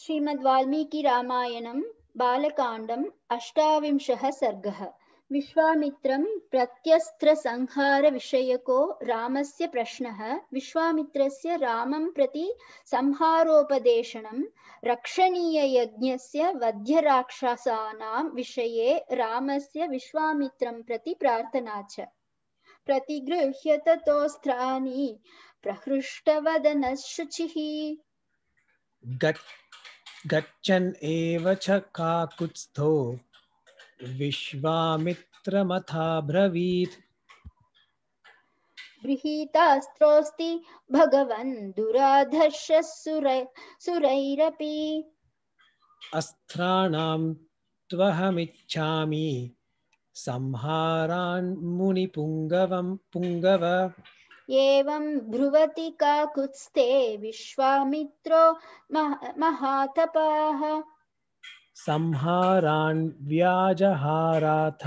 श्रीमद् वाल्मीकि रामायणं बालकाण्डम् अष्टाविंशः सर्गः विश्वामित्रं प्रत्यस्त्रसंहारविषयको रामस्य प्रश्नः विश्वामित्रस्य रामं प्रति संहारोपदेशनं रक्षणीययज्ञस्य वध्यराक्षसानां विषये रामस्य विश्वामित्रं प्रति प्रार्थना च प्रतिगृह्य ततोऽस्त्राणि प्रहृष्टवदनः गच्छन् एव च काकुत्स्थो विश्वामित्रमथाब्रवीत् गृहीतास्त्रोऽस्ति भगवन् दुराधर्षः सुरै सुरैरपि अस्त्राणां त्वहमिच्छामि संहारान् मुनिपुङ्गवं पुङ्गव एवं ब्रुवति काकुत्स्ते विश्वामित्रो महातपाः संहारान् व्याजहाराथ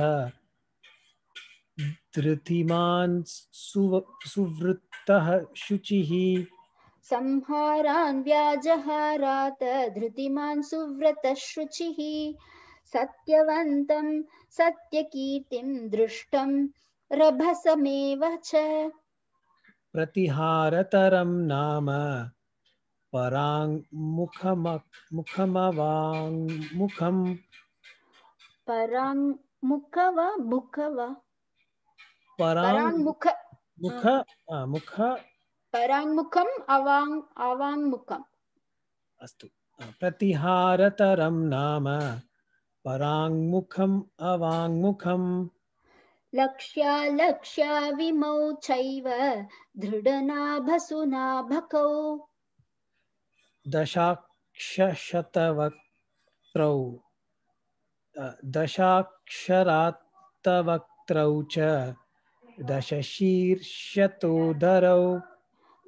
धृतिमान् सुवृत्तः शुचिः संहारान् व्याजहाराथ धृतिमान् सुव्रतः शुचिः सत्यवन्तं सत्यकीर्तिं दृष्टं रभसमेव च प्रतिहारतरं नाम पराङ्मुखमवाङ्मुखम् पराङ्मुखव मुखव पराङ्मुख मुख मुख पराङ्मुखम् अवाङ् अवाङ्मुखम् अस्तु प्रतिहारतरं नाम पराङ्मुखम् अवाङ्मुखम् लक्ष्यालक्ष्याविमौ चैव दृढनाभसुनाभकौ दशाक्षशतवक्त्रौ दशाक्षरात्तवक्त्रौ च दशशीर्षतोदरौ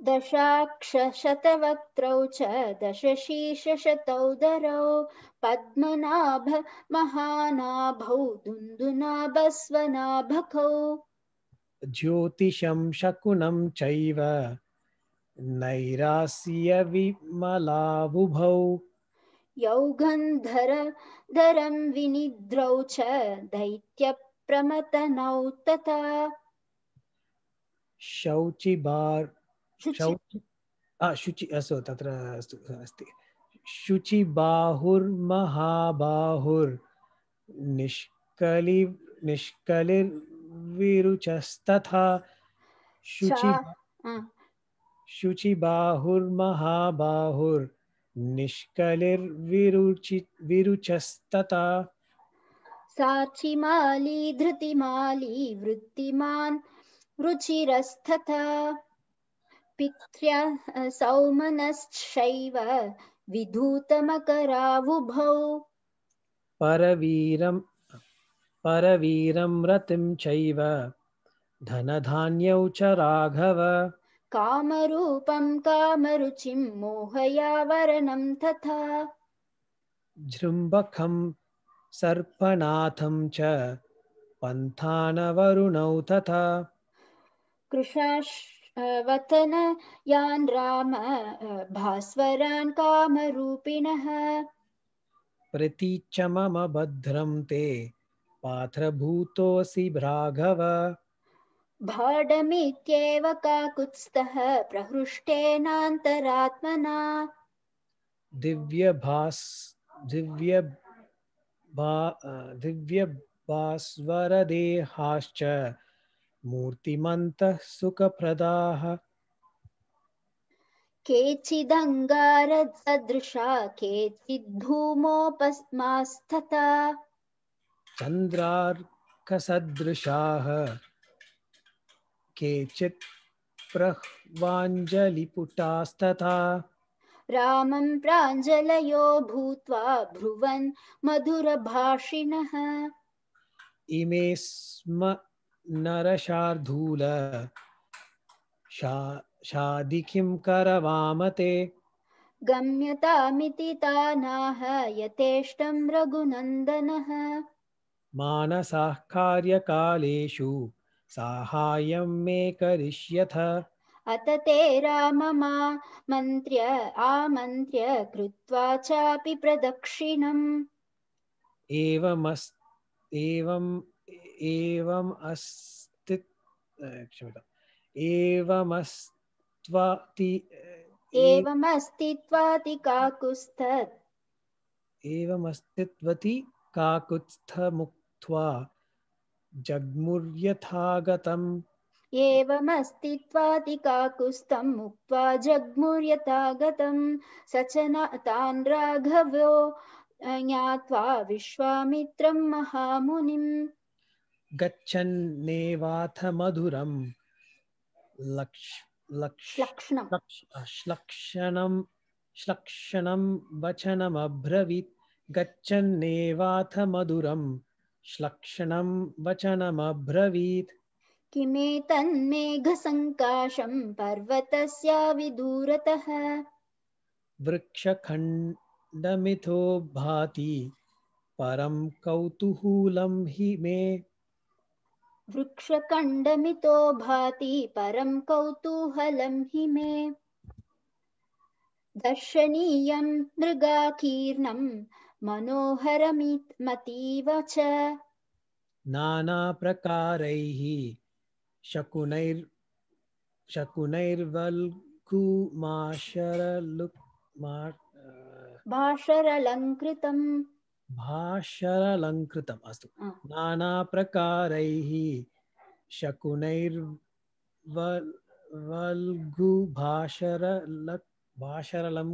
दशाक्षशतवक्त्रौ च दशशीर्षशतौदरौ पद्मनाभ महानाभौ दुन्दुनाभस्वनाभकौ ज्योतिषं शकुनं चैव नैरास्यविमलाबुभौ यौगन्धरधरं विनिद्रौ च दैत्यप्रमतनौ तथा शौचिबार् शौचि शुचि अस्तु तत्र अस्तु अस्ति शुचिबाहुर्महाबाहुर् निष्कलि निष्कलिर्विरुचस्तथा शुचि हम्म। शुचिबाहुर्महाबाहुर् निष्कलिर्विरुचि विरुचस्तथा साचिमाली धृतिमाली वृत्तिमान् रुचिरस्तथा पित्र्या सौमनश्चैव विधूतमकरावुभौ परवीरं परवीरं रतिं चैव धनधान्यौ च राघव कामरूपं कामरुचिं मोहयावरणं तथा जृम्भकं सर्पनाथं च पन्थानवरुणौ तथा कृशाश् वतन यान राम भास्वरान् कामरूपिणः प्रतीच मम भद्रम ते भूतोसि भ्राघव भाडमित्येव काकुत्स्थः प्रहृष्टेनान्तरात्मना दिव्यभास् दिव्य दिव्यभास्वरदेहाश्च दिव्य मूर्तिमंत सुखप्रदाः केचिदङ्गारसदृशा केचिद्धूमोपस्मास्तथा चन्द्रार्कसदृशाः केचित् प्रह्वाञ्जलिपुटास्तथा रामं प्राञ्जलयो भूत्वा भ्रुवन् मधुरभाषिणः इमे स्म नरशार्धूल शा शादि किं करवाम ते गम्यतामिति तानाह यथेष्टं रघुनन्दनः मानसाः कार्यकालेषु साहाय्यं मे करिष्यथ अत ते राममा मन्त्र्य आमन्त्र्य कृत्वा चापि प्रदक्षिणम् एवमस् एवम् एवम् अस्ति क्षम्यताम् एवमस्त्वाति एवमस्तित्वाति एवमस्तित्वति जग्मुर्यथागतम् एवमस्तित्वाति मुक्त्वा जग्मुर्यथागतं स च न तान् राघवो ज्ञात्वा विश्वामित्रं महामुनिम् गच्छन्नेवाथ मधुरं लक्ष लक्ष वचनमब्रवीत् गच्छन्नेवाथ मधुरं वचनमब्रवीत् वृक्षखण्डमिथो भाति परं कौतुहूलं हि मे वृक्षखण्डमितो भाति परं कौतूहलं हि मे दर्शनीयं मृगाकीर्णं मनोहरमिमतीव च नानाप्रकारैः शकुनैर् शकुनैर्वल्कुमाशरलुक् भाषरलङ्कृतम् भाषरलङ्कृतम् अस्तु नानाप्रकारैः शकुनैर्वल्घुभाषरलक् भाषरलं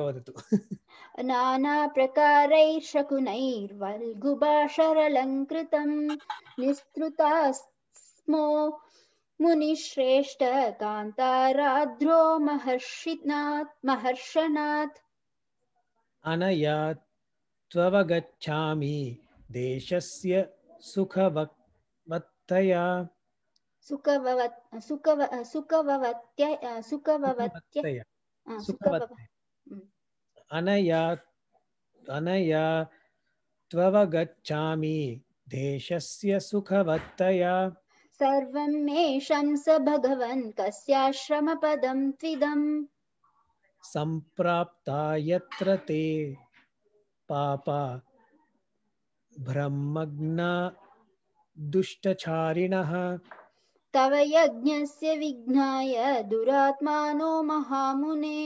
वदतु नानाप्रकारैः निस्तृतास्मो मुनिश्रेष्ठ महर्षिनात् महर्षणात् अनयात् त्ववगच्छामि देशस्य सुखवत्तया हम्म। अनया देशस्य सुखवत्तया सर्वं मे शंस भगवन् कस्याश्रमपदं त्विदम् सम्प्राप्ता यत्र ते पाप ब्रह्मग्न दुष्टचारिणः तव यज्ञस्य विघ्नाय दुरात्मानो महामुने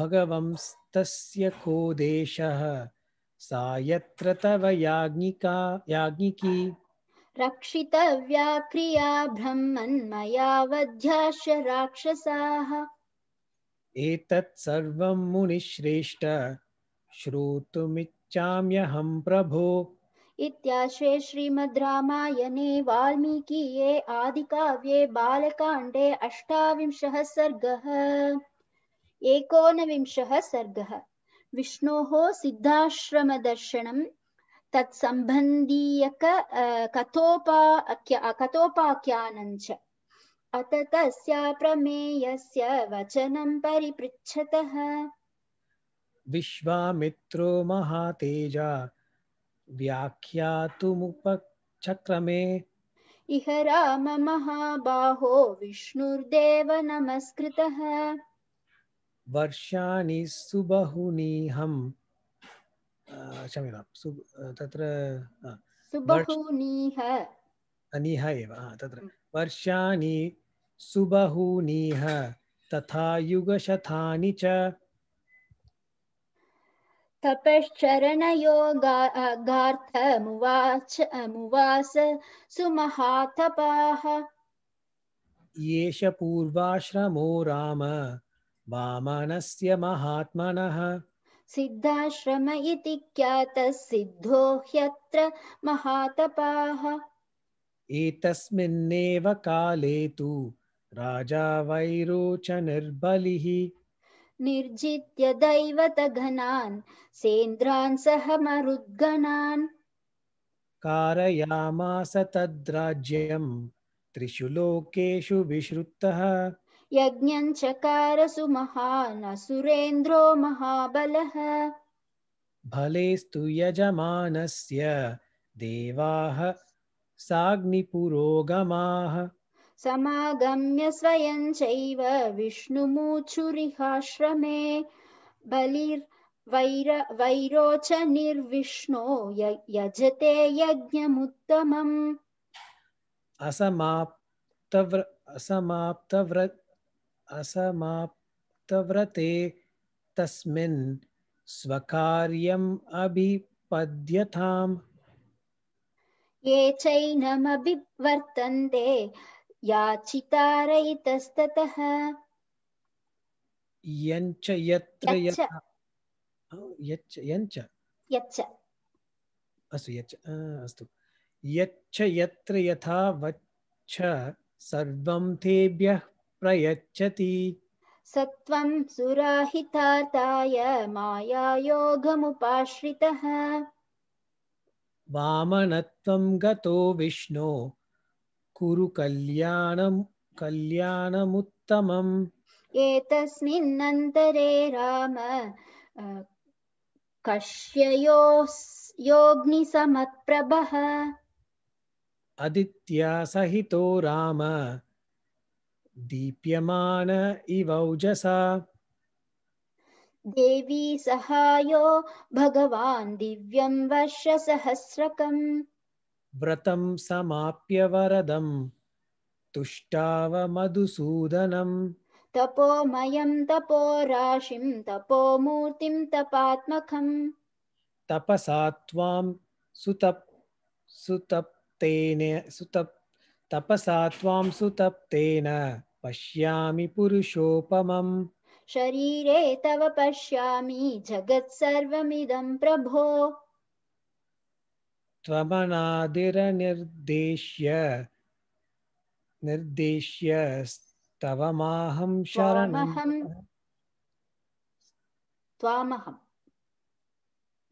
भगवंस्तस्य को देशः सा यत्र तव याज्ञिका याज्ञिकी रक्षितव्या क्रिया ब्रह्मन्मया वध्याश्च राक्षसाः एतत् सर्वं मुनिश्रेष्ठ श्रोतुमिच्छाम्यहं प्रभो इत्याश्रे श्रीमद् रामायणे वाल्मीकिये आदिकाव्ये बालकाण्डे अष्टाविंशः सर्गः एकोनविंशः सर्गः विष्णोः सिद्धाश्रमदर्शनं तत्सम्बन्धीयक कथोपा कथोपाख्यानञ्च अत तस्या प्रमेयस्य वचनं परिपृच्छतः विश्वामित्रो महातेजा व्याख्यातुमुपचक्रमे इह राम महाबाहो विष्णुर्देव नमस्कृतः वर्षाणि सुबहुनीहं क्षम्यतां सु तत्र सुबहुनीह अनिह एव तत्र हम्म। वर्षाणि सुबहूनी तथा युगशतानि च तपश्चरणयोगार्थमुवाच मुवास सुमहातपाः एष पूर्वाश्रमो राम वामनस्य महात्मनः सिद्धाश्रम इति ख्यातः सिद्धो ह्यत्र महातपाः एतस्मिन्नेव काले तु राजा वैरोचनिर्बलिः निर्जित्य दैवतघनान् सेन्द्रान् सह मरुद्गणान् कारयामास तद्राज्यं त्रिषु लोकेषु विश्रुतः यज्ञं चकारसु महान् असुरेन्द्रो महाबलः भलेस्तु यजमानस्य देवाः साग्निपुरोगमाः समागम्य स्वयं चैव विष्णुमूचुरिहाश्रमे बलिर् वैर यजते यज्ञमुत्तमम् असमाप्तव्र असमाप्तव्र असमाप्तव्रते तस्मिन् स्वकार्यम् अभिपद्यताम् ये चैनमभिवर्तन्ते याचितारयितस्ततः यञ्च यत्र यच्च यञ्च यच्च अस्तु यच्च अस्तु यच्च यत्र यथा वच्छ सर्वं तेभ्यः प्रयच्छति सत्वं मायायोगमुपाश्रितः वामनत्वं गतो विष्णो कुरु कल्याणं कल्याणमुत्तमम् एतस्मिन्नन्तरे राम कश्ययोग्निसमप्रभः अदित्या सहितो राम दीप्यमान इवौजसा देवी सहायो भगवान् दिव्यं वर्षसहस्रकम् व्रतं समाप्य वरदं तुष्टावमधुसूदनं तपो राशि तपो मूर्ति तपसा त्वां सुतप् सुतप्तेन सुतप् तपसा सुतप्तेन पश्यामि पुरुषोपमम् शरीरे तव पश्यामि जगत्सर्वमिदं प्रभो त्वमनादिरनिर्देश्य निर्देश्य स्तवमाहं शरणं त्वामहं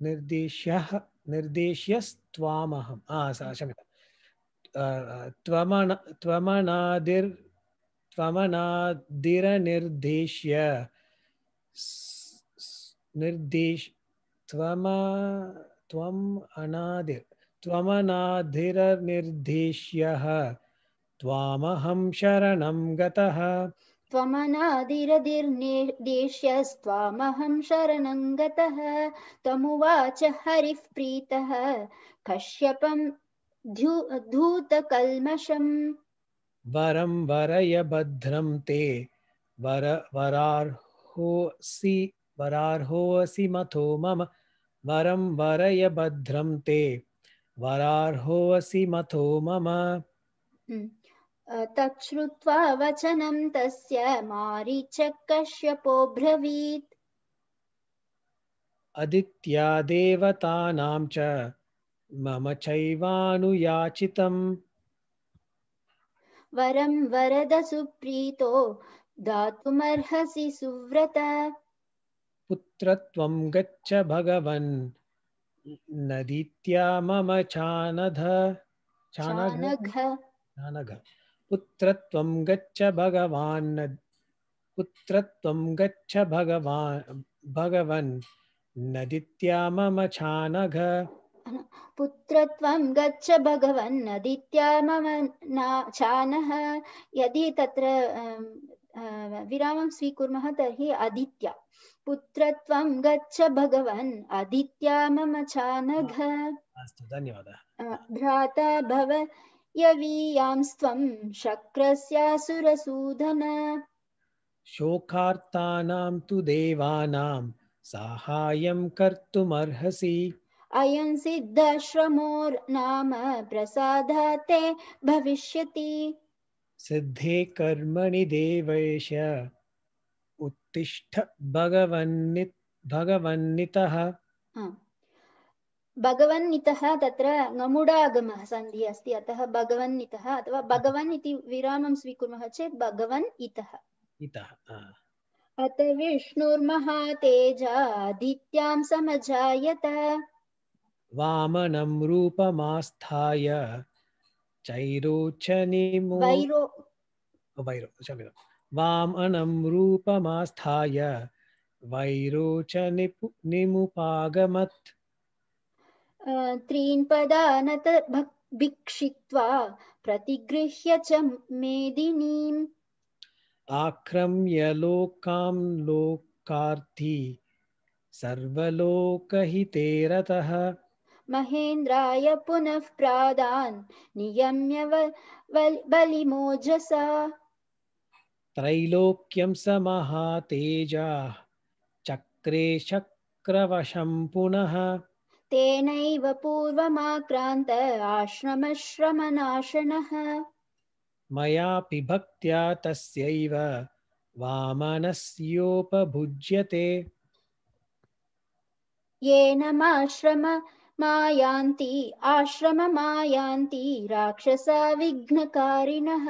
निर्देश्यः निर्देश्यस्त्वामहं क्षम्यतां त्वमन त्वमनादिर् त्वमनादिरनिर्देश्य निर्देश त्वम त्वम् अनादिर् त्वमनाधिरनिर्देश्यः त्वामहं शरणं गतः शरणं गतः हरिः प्रीतः कश्यपं धूतकल्मषम् वरं वरय भद्रं ते वर वरार्होऽसि वरार्होऽसि मथो मम वरं वरय भद्रं ते वरार्होऽसि मथो मम हम्म। तच्छ्रुत्वा वचनं तस्य मारीचकश्यपो ब्रवीत् अदित्या देवतानां च मम चैवानुयाचितम् वरं वरद सुप्रीतो दातुमर्हसि सुव्रत पुत्रत्वं गच्छ भगवन् नदीत्या मम चानध चानघ चानघ पुत्रत्वं गच्छ भगवान् पुत्रत्वं गच्छ भगवान् भगवन् नदीत्या मम चानघ पुत्रत्वं गच्छ भगवन् नदीत्या मम चानः यदि तत्र अं, अं, विरामं स्वीकुर्मः तर्हि अदित्या पुत्रत्वं गच्छ भगवन् आदित्या मम चानघ अस्तु धन्यवादः भ्राता भव यवीयांस्त्वं शक्रस्यासुरसूधन शोकार्तानां तु देवानां साहाय्यं कर्तुमर्हसि अयं सिद्धाश्रमो प्रसादाते भविष्यति सिद्धे कर्मणि देवेश तिष्ठ भगवन्नि भगवन्नितः भगवन्नितः तत्र अस्ति अतः भगवन्नितः अथवा भगवन् इति विरामं स्वीकुर्मः चेत् भगवन् इतः इतः अत विष्णुर्महातेजादित्यां समजायत वामनं रूपमास्थाय चैरोचनिमो वैरो वैरो क्षम्यताम् वामनं रूपमास्थाय वैरोच निमुपागमत् त्रीन् पदानत भिक्षित्वा प्रतिगृह्य च मेदिनीम् आक्रम्य लोकां लोकार्थी सर्वलोकहिते रतः महेन्द्राय पुनः प्रादान् नियम्य बलिमोजसा त्रैलोक्यं समाहातेजाः चक्रे शक्रवशं पुनः तेनैव पूर्वमाक्रान्त आश्रमश्रमनाशनः मयापि भक्त्या तस्यैव वामनस्योपभुज्यते येनमाश्रम मायान्ति आश्रममायान्ति राक्षसविघ्नकारिणः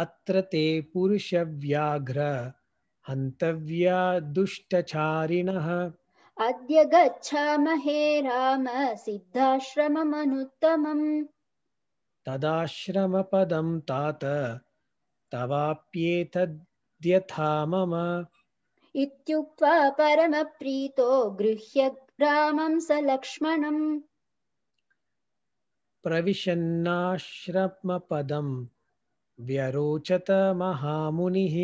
अत्र ते पुरुषव्याघ्र हन्तव्या दुष्टचारिणः अद्य गच्छामहे राम सिद्धाश्रममनुत्तमम् तदाश्रमपदं तात तवाप्येतद्यथा मम इत्युक्त्वा परमप्रीतो गृह्य रामं स लक्ष्मणम् प्रविशन्नाश्रमपदम् व्यरोचत महामुनिः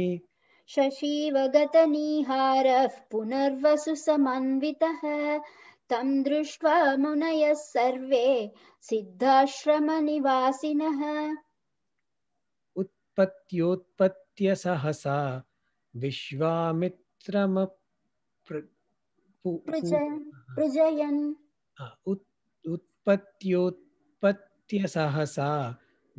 शशीवगतनीहारः पुनर्वसु समन्वितः तं दृष्ट्वा मुनयः सर्वे सिद्धाश्रमनिवासिनः उत्पत्त्योत्पत्त्यसहसा विश्वामित्रम उत्पत्त्योत्पत्त्यसहसा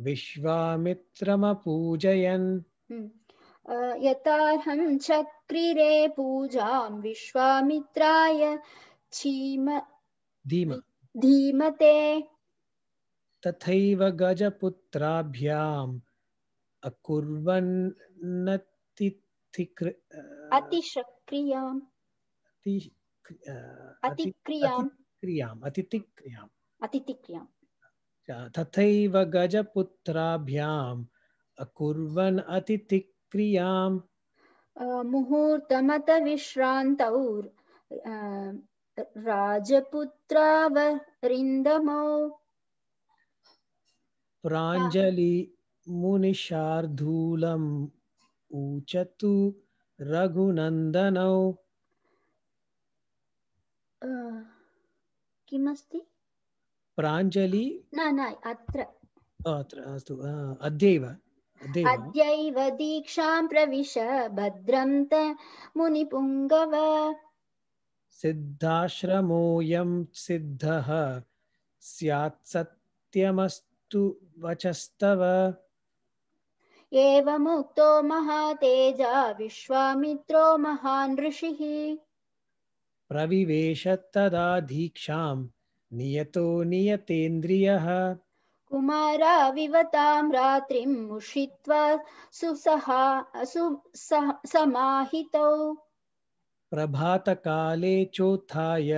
विश्वामित्रमपूजयन् हम्म। यथाहं चक्रिरे पूजां विश्वामित्राय चीम धीम धीमते तथैव गजपुत्राभ्याम् अकुर्वन्नतिथिक्र अतिशक्रियाम् अतिक्रियाम् अतिक्रियाम् अतिथिक्रियाम् अतिथिक्रियाम् तथैव गजपुत्राभ्याम् अकुर्वन् अतिथिक्रियाम् मुहूर्तमतविश्रान्तौ राजपुत्रावरिन्दमौ प्राञ्जलि मुनिशार्दूलम् ऊचतु रघुनन्दनौ किमस्ति प्राञ्जलि न न अत्र अत्र अस्तु अद्यैव अद्यैव दीक्षां प्रविश भद्रं त मुनिपुङ्गव सिद्धाश्रमोऽयं सिद्धः स्यात् सत्यमस्तु वचस्तव एवमुक्तो महातेजा विश्वामित्रो महान् ऋषिः प्रविवेश तदा दीक्षां नियतो नियतेन्द्रियः कुमारा विवतां रात्रिं मुषित्वा सुसहा प्रभातकाले चोत्थाय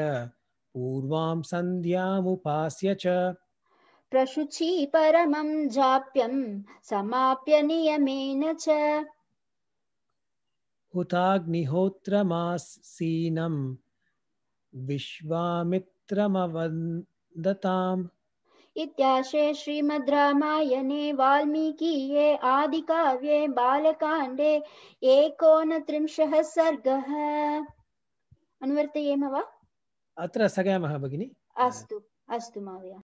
पूर्वां सन्ध्यामुपास्य च प्रशुचि परमं जाप्यं समाप्य नियमेन च हुताग्निहोत्रमासीनं विश्वामित्र मित्रमवन्दताम् इत्याशे श्रीमद्रामायणे वाल्मीकीये आदिकाव्ये बालकाण्डे एकोनत्रिंशः सर्गः अनुवर्तयेम वा अत्र सगयामः भगिनि अस्तु अस्तु महोदय